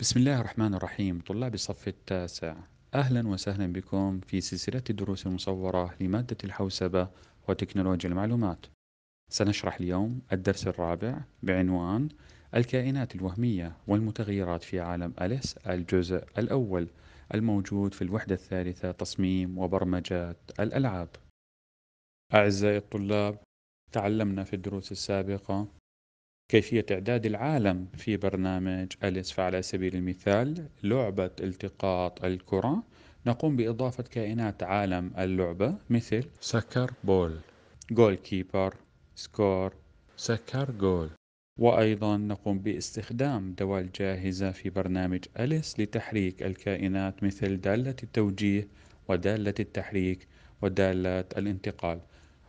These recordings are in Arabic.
بسم الله الرحمن الرحيم طلاب الصف التاسع أهلا وسهلا بكم في سلسلة الدروس المصورة لمادة الحوسبة وتكنولوجيا المعلومات سنشرح اليوم الدرس الرابع بعنوان الكائنات الوهمية والمتغيرات في عالم أليس الجزء الأول الموجود في الوحدة الثالثة تصميم وبرمجات الألعاب أعزائي الطلاب تعلمنا في الدروس السابقة كيفية إعداد العالم في برنامج أليس فعلى سبيل المثال لعبة التقاط الكرة نقوم بإضافة كائنات عالم اللعبة مثل سكر بول جول كيبر سكور سكر جول وأيضا نقوم باستخدام دوال جاهزة في برنامج أليس لتحريك الكائنات مثل دالة التوجيه ودالة التحريك ودالة الانتقال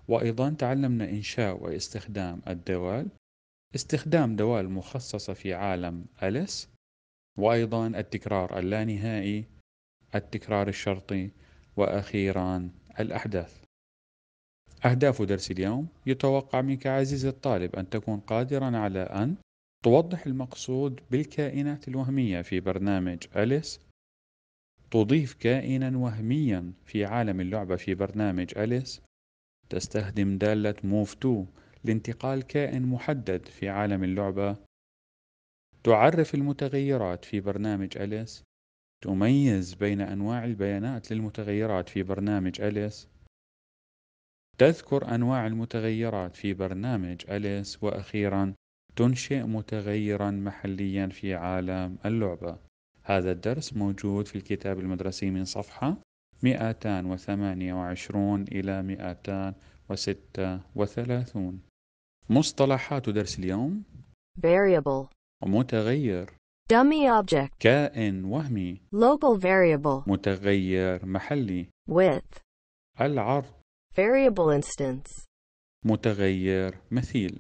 وأيضا تعلمنا إنشاء واستخدام الدوال استخدام دوال مخصصة في عالم أليس وأيضا التكرار اللانهائي التكرار الشرطي وأخيرا الأحداث أهداف درس اليوم يتوقع منك عزيزي الطالب أن تكون قادرا على أن توضح المقصود بالكائنات الوهمية في برنامج أليس تضيف كائنا وهميا في عالم اللعبة في برنامج أليس تستخدم دالة موف To لانتقال كائن محدد في عالم اللعبة تعرف المتغيرات في برنامج أليس تميز بين أنواع البيانات للمتغيرات في برنامج أليس تذكر أنواع المتغيرات في برنامج أليس وأخيرا تنشئ متغيرا محليا في عالم اللعبة هذا الدرس موجود في الكتاب المدرسي من صفحة 228 إلى 236 مصطلحات درس اليوم variable متغير dummy object كائن وهمي local variable متغير محلي width العرض variable instance متغير مثيل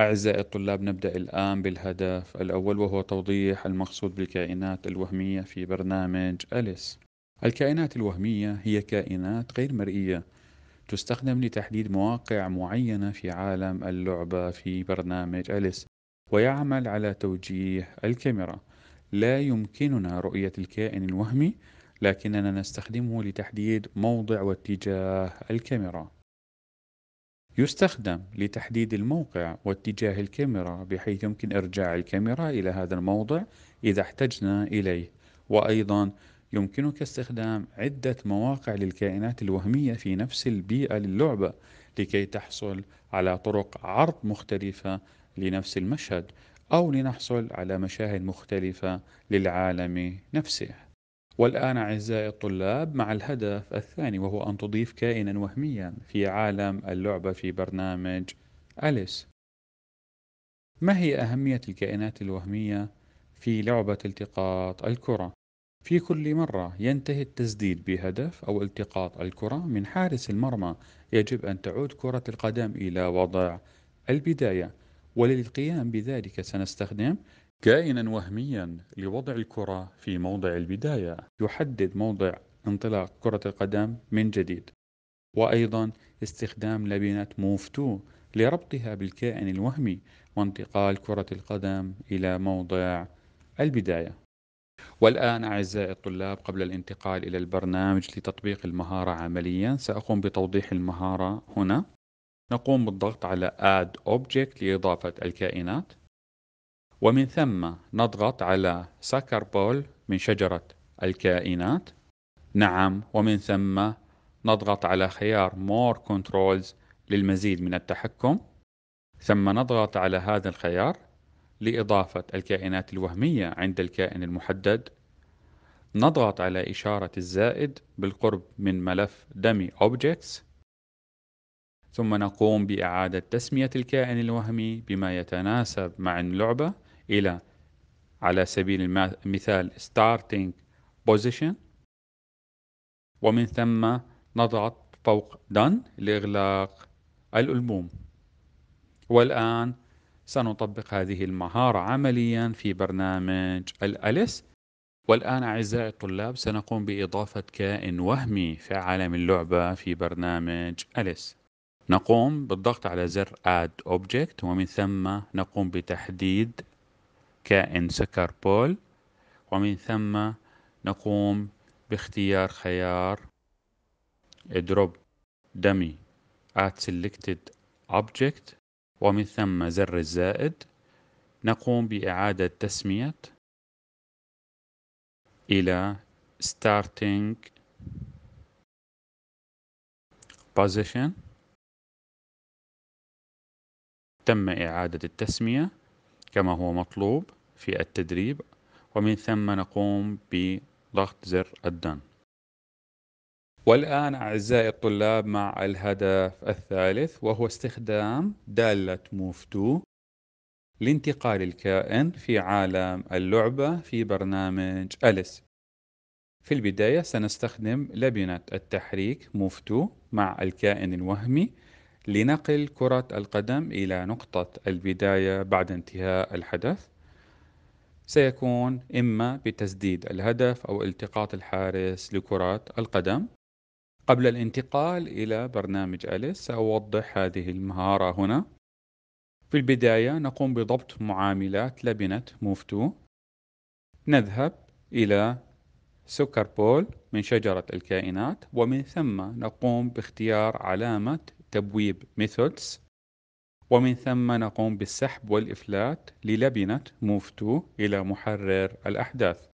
أعزائي الطلاب نبدأ الآن بالهدف الأول وهو توضيح المقصود بالكائنات الوهمية في برنامج أليس الكائنات الوهمية هي كائنات غير مرئية تستخدم لتحديد مواقع معينة في عالم اللعبة في برنامج أليس ويعمل على توجيه الكاميرا لا يمكننا رؤية الكائن الوهمي لكننا نستخدمه لتحديد موضع واتجاه الكاميرا يستخدم لتحديد الموقع واتجاه الكاميرا بحيث يمكن إرجاع الكاميرا إلى هذا الموضع إذا احتجنا إليه وأيضا يمكنك استخدام عدة مواقع للكائنات الوهمية في نفس البيئة للعبة لكي تحصل على طرق عرض مختلفة لنفس المشهد أو لنحصل على مشاهد مختلفة للعالم نفسه. والآن أعزائي الطلاب مع الهدف الثاني وهو أن تضيف كائنا وهميا في عالم اللعبة في برنامج أليس. ما هي أهمية الكائنات الوهمية في لعبة التقاط الكرة؟ في كل مرة ينتهي التسديد بهدف أو التقاط الكرة من حارس المرمى، يجب أن تعود كرة القدم إلى وضع البداية، وللقيام بذلك سنستخدم كائنا وهميا لوضع الكرة في موضع البداية، يحدد موضع انطلاق كرة القدم من جديد، وأيضا استخدام لبنة موف تو لربطها بالكائن الوهمي وانتقال كرة القدم إلى موضع البداية. والآن أعزائي الطلاب قبل الانتقال إلى البرنامج لتطبيق المهارة عمليا سأقوم بتوضيح المهارة هنا نقوم بالضغط على Add Object لإضافة الكائنات ومن ثم نضغط على سكر بول من شجرة الكائنات نعم ومن ثم نضغط على خيار More Controls للمزيد من التحكم ثم نضغط على هذا الخيار لإضافة الكائنات الوهمية عند الكائن المحدد نضغط على إشارة الزائد بالقرب من ملف dummy objects ثم نقوم بإعادة تسمية الكائن الوهمي بما يتناسب مع اللعبة إلى على سبيل المثال starting position ومن ثم نضغط فوق done لإغلاق الألبوم والآن سنطبق هذه المهارة عمليا في برنامج الأليس والآن أعزائي الطلاب سنقوم بإضافة كائن وهمي في عالم اللعبة في برنامج أليس نقوم بالضغط على زر Add Object ومن ثم نقوم بتحديد كائن سكر بول ومن ثم نقوم باختيار خيار Drop Dummy at Selected Object ومن ثم زر الزائد نقوم بإعادة تسمية إلى starting position تم إعادة التسمية كما هو مطلوب في التدريب ومن ثم نقوم بضغط زر الدن والآن أعزائي الطلاب مع الهدف الثالث وهو استخدام دالة موف تو لانتقال الكائن في عالم اللعبة في برنامج أليس في البداية سنستخدم لبنة التحريك موف تو مع الكائن الوهمي لنقل كرة القدم إلى نقطة البداية بعد انتهاء الحدث سيكون إما بتسديد الهدف أو التقاط الحارس لكرة القدم قبل الانتقال إلى برنامج أليس سأوضح هذه المهارة هنا في البداية نقوم بضبط معاملات لبنة موفتو نذهب إلى سكر بول من شجرة الكائنات ومن ثم نقوم باختيار علامة تبويب methods ومن ثم نقوم بالسحب والإفلات للبنة موفتو إلى محرر الأحداث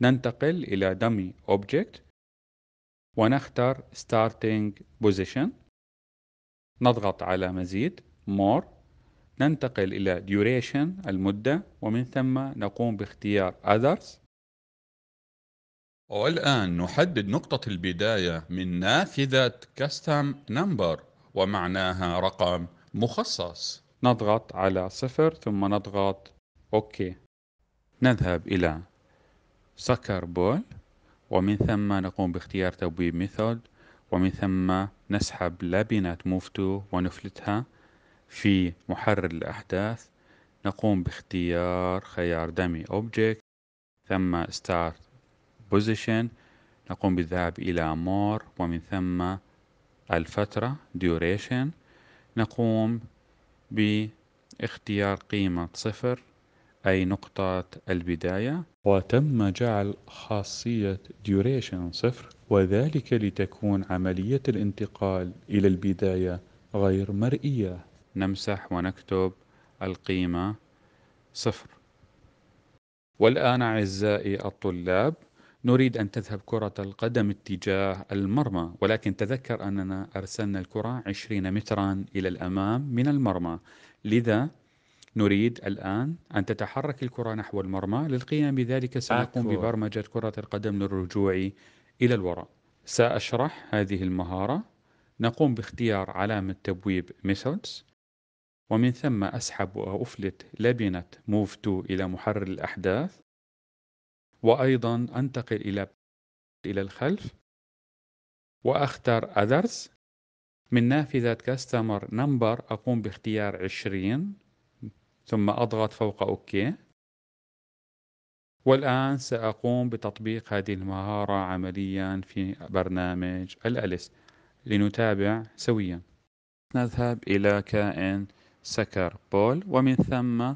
ننتقل إلى دمي أوبجكت ونختار starting position نضغط على مزيد more ننتقل إلى duration المدة ومن ثم نقوم باختيار others والآن نحدد نقطة البداية من نافذة custom number ومعناها رقم مخصص نضغط على صفر ثم نضغط OK نذهب إلى soccer ball ومن ثم نقوم باختيار تبويب ميثود ومن ثم نسحب لابنات موفتو ونفلتها في محرر الأحداث نقوم باختيار خيار دمي Object ثم Start Position نقوم بالذهاب إلى مور ومن ثم الفترة Duration نقوم باختيار قيمة صفر أي نقطة البداية وتم جعل خاصية duration صفر وذلك لتكون عملية الانتقال إلى البداية غير مرئية نمسح ونكتب القيمة صفر والآن أعزائي الطلاب نريد أن تذهب كرة القدم اتجاه المرمى ولكن تذكر أننا أرسلنا الكرة 20 مترا إلى الأمام من المرمى لذا نريد الآن أن تتحرك الكرة نحو المرمى للقيام بذلك سنقوم ببرمجة كرة القدم للرجوع إلى الوراء سأشرح هذه المهارة نقوم باختيار علامة تبويب Methods ومن ثم أسحب وأفلت لبنة Move to إلى محرر الأحداث وأيضا أنتقل إلى إلى الخلف وأختار Others من نافذة Customer Number أقوم باختيار 20 ثم أضغط فوق OK والآن سأقوم بتطبيق هذه المهارة عمليا في برنامج الأليس لنتابع سويا نذهب إلى كائن سكر بول ومن ثم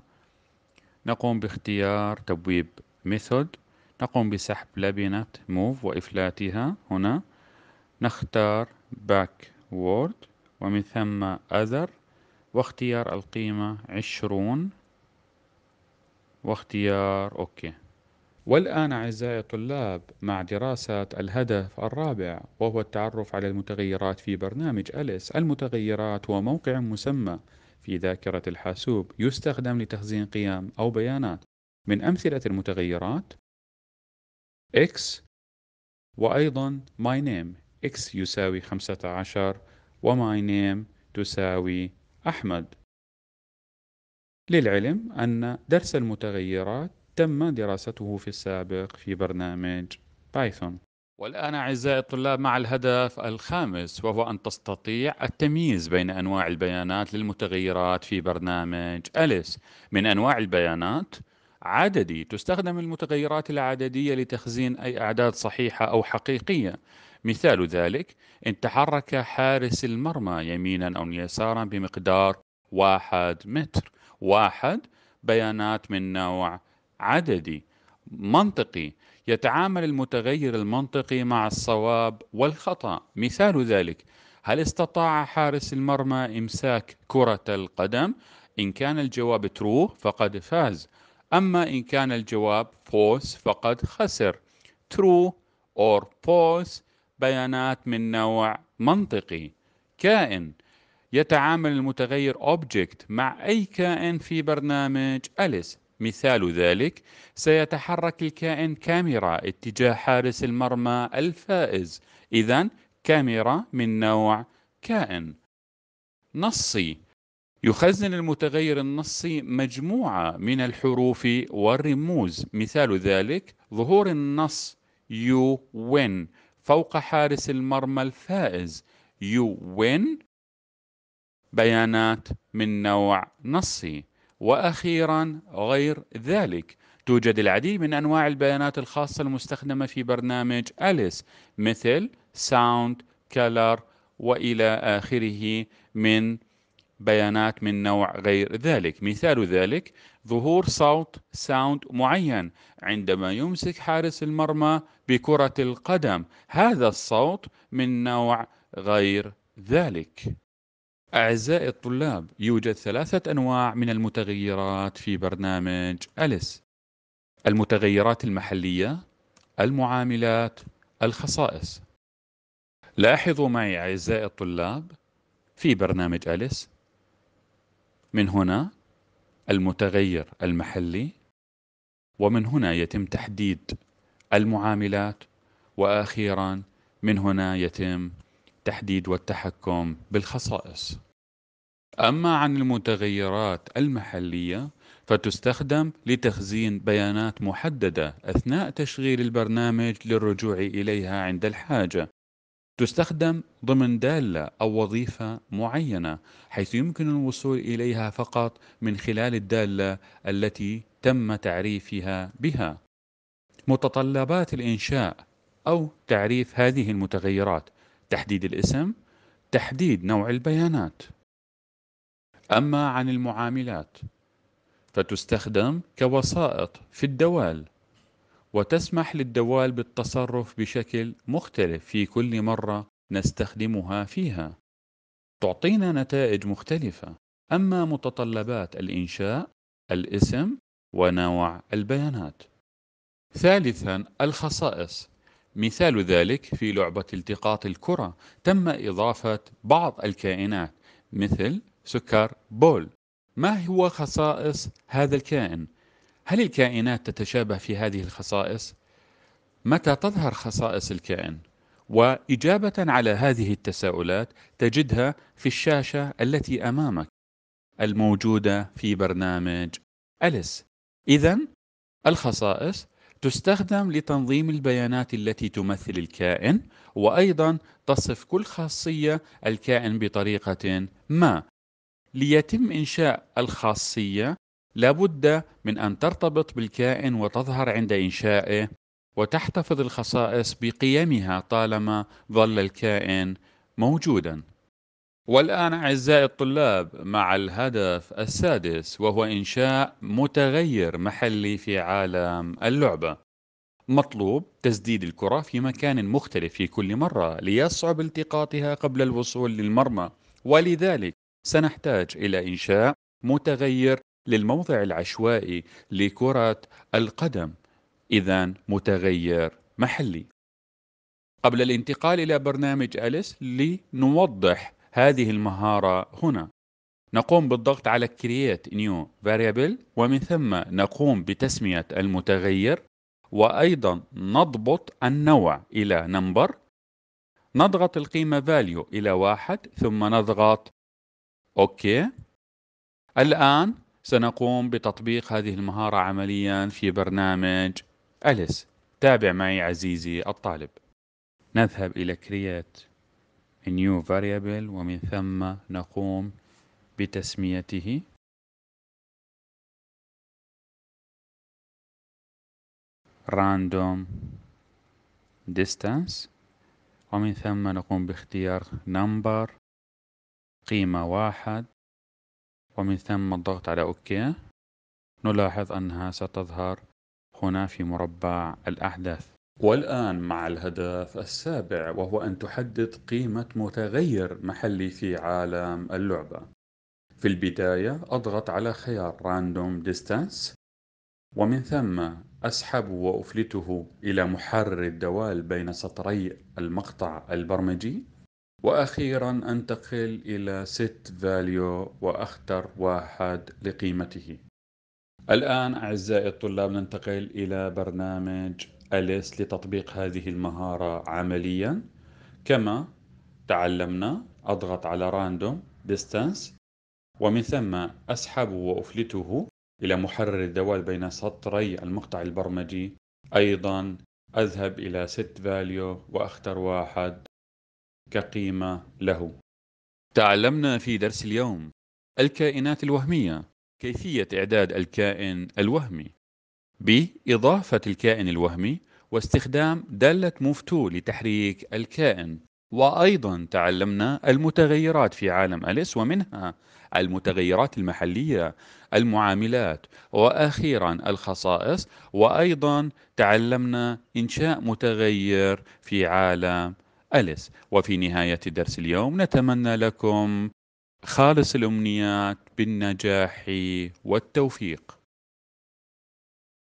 نقوم باختيار تبويب ميثود نقوم بسحب لبنة موف وإفلاتها هنا نختار باك وورد ومن ثم أذر واختيار القيمة عشرون واختيار أوكي والآن أعزائي الطلاب مع دراسة الهدف الرابع وهو التعرف على المتغيرات في برنامج أليس المتغيرات هو موقع مسمى في ذاكرة الحاسوب يستخدم لتخزين قيم أو بيانات من أمثلة المتغيرات x وأيضا my name x يساوي 15 و my name تساوي أحمد للعلم أن درس المتغيرات تم دراسته في السابق في برنامج بايثون والآن أعزائي الطلاب مع الهدف الخامس وهو أن تستطيع التمييز بين أنواع البيانات للمتغيرات في برنامج أليس من أنواع البيانات عددي تستخدم المتغيرات العددية لتخزين أي أعداد صحيحة أو حقيقية مثال ذلك إن تحرك حارس المرمى يمينا أو يسارا بمقدار واحد متر واحد بيانات من نوع عددي منطقي يتعامل المتغير المنطقي مع الصواب والخطأ مثال ذلك هل استطاع حارس المرمى إمساك كرة القدم؟ إن كان الجواب ترو فقد فاز أما إن كان الجواب فوس فقد خسر ترو أور false بيانات من نوع منطقي كائن يتعامل المتغير object مع أي كائن في برنامج أليس مثال ذلك سيتحرك الكائن كاميرا اتجاه حارس المرمى الفائز إذا كاميرا من نوع كائن نصي يخزن المتغير النصي مجموعة من الحروف والرموز مثال ذلك ظهور النص you win فوق حارس المرمى الفائز يو وين بيانات من نوع نصي واخيرا غير ذلك توجد العديد من انواع البيانات الخاصه المستخدمه في برنامج اليس مثل ساوند كلر والى اخره من بيانات من نوع غير ذلك مثال ذلك ظهور صوت ساوند معين عندما يمسك حارس المرمى بكرة القدم هذا الصوت من نوع غير ذلك أعزائي الطلاب يوجد ثلاثة أنواع من المتغيرات في برنامج أليس المتغيرات المحلية المعاملات الخصائص لاحظوا معي أعزائي الطلاب في برنامج أليس من هنا المتغير المحلي ومن هنا يتم تحديد المعاملات واخيرا من هنا يتم تحديد والتحكم بالخصائص اما عن المتغيرات المحليه فتستخدم لتخزين بيانات محدده اثناء تشغيل البرنامج للرجوع اليها عند الحاجه تستخدم ضمن دالة أو وظيفة معينة حيث يمكن الوصول إليها فقط من خلال الدالة التي تم تعريفها بها. متطلبات الإنشاء أو تعريف هذه المتغيرات تحديد الاسم، تحديد نوع البيانات. أما عن المعاملات فتستخدم كوسائط في الدوال وتسمح للدوال بالتصرف بشكل مختلف في كل مرة نستخدمها فيها. تعطينا نتائج مختلفة، أما متطلبات الإنشاء، الاسم، ونوع البيانات. ثالثاً الخصائص مثال ذلك في لعبة التقاط الكرة تم إضافة بعض الكائنات مثل سكر بول ما هو خصائص هذا الكائن هل الكائنات تتشابه في هذه الخصائص؟ متى تظهر خصائص الكائن؟ وإجابة على هذه التساؤلات تجدها في الشاشة التي أمامك الموجودة في برنامج أليس. إذا الخصائص تستخدم لتنظيم البيانات التي تمثل الكائن وأيضا تصف كل خاصية الكائن بطريقة ما ليتم إنشاء الخاصية لابد من أن ترتبط بالكائن وتظهر عند إنشائه وتحتفظ الخصائص بقيمها طالما ظل الكائن موجودا والآن أعزائي الطلاب مع الهدف السادس وهو إنشاء متغير محلي في عالم اللعبة مطلوب تسديد الكرة في مكان مختلف في كل مرة ليصعب التقاطها قبل الوصول للمرمى ولذلك سنحتاج إلى إنشاء متغير للموضع العشوائي لكرة القدم إذا متغير محلي قبل الانتقال إلى برنامج أليس لنوضح هذه المهارة هنا نقوم بالضغط على Create New Variable ومن ثم نقوم بتسمية المتغير وأيضا نضبط النوع إلى Number نضغط القيمة Value إلى واحد ثم نضغط OK الآن سنقوم بتطبيق هذه المهارة عمليا في برنامج أليس تابع معي عزيزي الطالب نذهب إلى create a new variable ومن ثم نقوم بتسميته random distance ومن ثم نقوم باختيار number قيمة واحد ومن ثم الضغط على OK نلاحظ أنها ستظهر هنا في مربع الأحداث والآن مع الهدف السابع وهو أن تحدد قيمة متغير محلي في عالم اللعبة في البداية أضغط على خيار Random Distance ومن ثم أسحب وأفلته إلى محرر الدوال بين سطري المقطع البرمجي وأخيرا أنتقل إلى set value وأختر واحد لقيمته الآن أعزائي الطلاب ننتقل إلى برنامج أليس لتطبيق هذه المهارة عمليا كما تعلمنا أضغط على random distance ومن ثم أسحب وأفلته إلى محرر الدوال بين سطري المقطع البرمجي أيضا أذهب إلى set value وأختر واحد كقيمة له. تعلمنا في درس اليوم الكائنات الوهمية، كيفية إعداد الكائن الوهمي، بإضافة الكائن الوهمي واستخدام دالة موف تو لتحريك الكائن، وأيضا تعلمنا المتغيرات في عالم أليس ومنها المتغيرات المحلية، المعاملات، وأخيرا الخصائص، وأيضا تعلمنا إنشاء متغير في عالم أليس وفي نهاية درس اليوم نتمنى لكم خالص الأمنيات بالنجاح والتوفيق